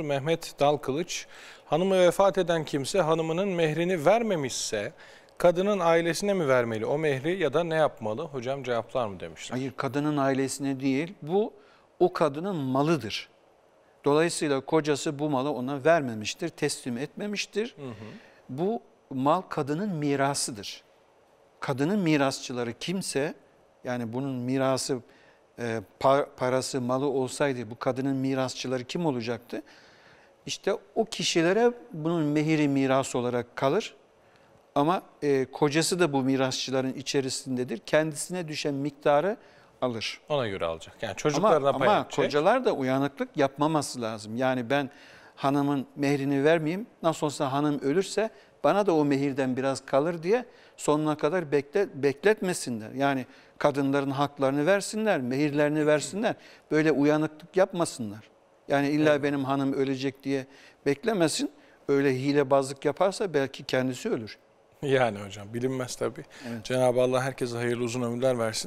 Mehmet Dalkılıç, hanımı vefat eden kimse hanımının mehrini vermemişse kadının ailesine mi vermeli o mehri ya da ne yapmalı? Hocam cevaplar mı demişler? Hayır kadının ailesine değil bu o kadının malıdır. Dolayısıyla kocası bu malı ona vermemiştir, teslim etmemiştir. Hı hı. Bu mal kadının mirasıdır. Kadının mirasçıları kimse yani bunun mirası e, parası, malı olsaydı bu kadının mirasçıları kim olacaktı? İşte o kişilere bunun mehiri miras olarak kalır. Ama e, kocası da bu mirasçıların içerisindedir. Kendisine düşen miktarı alır. Ona göre alacak. Yani çocuklarına ama, Ama kocalar da uyanıklık yapmaması lazım. Yani ben hanımın mehrini vermeyeyim. Nasıl olsa hanım ölürse bana da o mehirden biraz kalır diye sonuna kadar bekle, bekletmesinler. Yani kadınların haklarını versinler, mehirlerini versinler. Böyle uyanıklık yapmasınlar. Yani illa evet. benim hanım ölecek diye beklemesin. Öyle hilebazlık yaparsa belki kendisi ölür. Yani hocam bilinmez tabii. Evet. Cenab-ı Allah herkese hayırlı uzun ömürler versin.